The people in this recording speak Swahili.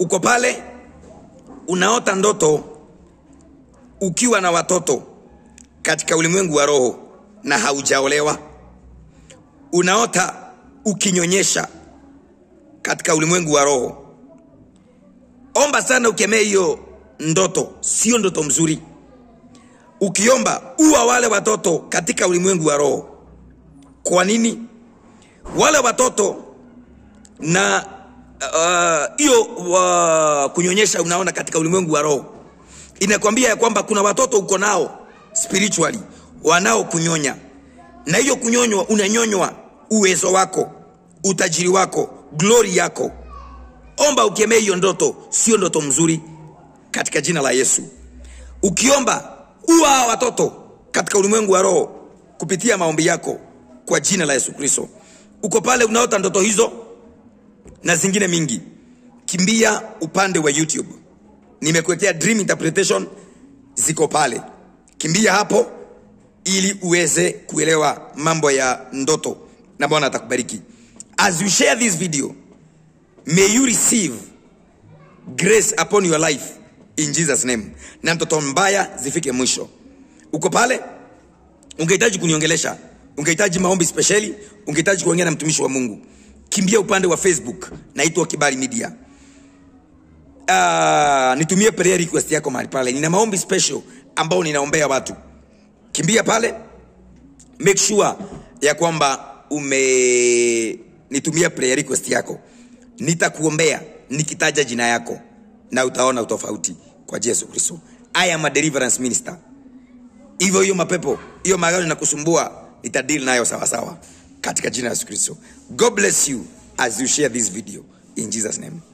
uko pale unaota ndoto ukiwa na watoto katika ulimwengu wa roho na haujaolewa unaota ukinyonyesha katika ulimwengu wa roho omba sana ukemee hiyo ndoto sio ndoto mzuri ukiomba uwa wale watoto katika ulimwengu wa roho kwa nini wale watoto na Eh, hiyo uh, uh, kunyonyesha, unaona katika ulimwengu wa roho inakwambia ya kwamba kuna watoto uko nao spiritually wanaokunyonya, na hiyo kunyonywa, unanyonywa uwezo wako, utajiri wako, glory yako. Omba ukemee hiyo ndoto, sio ndoto mzuri, katika jina la Yesu. Ukiomba uwa watoto katika ulimwengu wa roho kupitia maombi yako, kwa jina la Yesu Kristo. Uko pale unaota ndoto hizo na zingine mingi. Kimbia upande wa YouTube, nimekuwekea dream interpretation ziko pale, kimbia hapo ili uweze kuelewa mambo ya ndoto, na Bwana atakubariki. As you share this video, may you receive grace upon your life in Jesus name, na mtoto mbaya zifike mwisho. Uko pale, ungehitaji kuniongelesha, ungehitaji maombi spesheli, ungehitaji kuongea na mtumishi wa Mungu kimbia upande wa facebook naitwa kibali media uh, nitumie prayer request yako mahali pale nina maombi special ambao ninaombea watu kimbia pale make sure ya kwamba umenitumia prayer request yako nitakuombea nikitaja jina yako na utaona utofauti kwa Yesu Kristo. I am a deliverance minister. Hivyo hiyo mapepo, hiyo magano inakusumbua, nitadeal nayo sawasawa sawa katika jina la Yesu Kristo. God bless you as you share this video in Jesus name.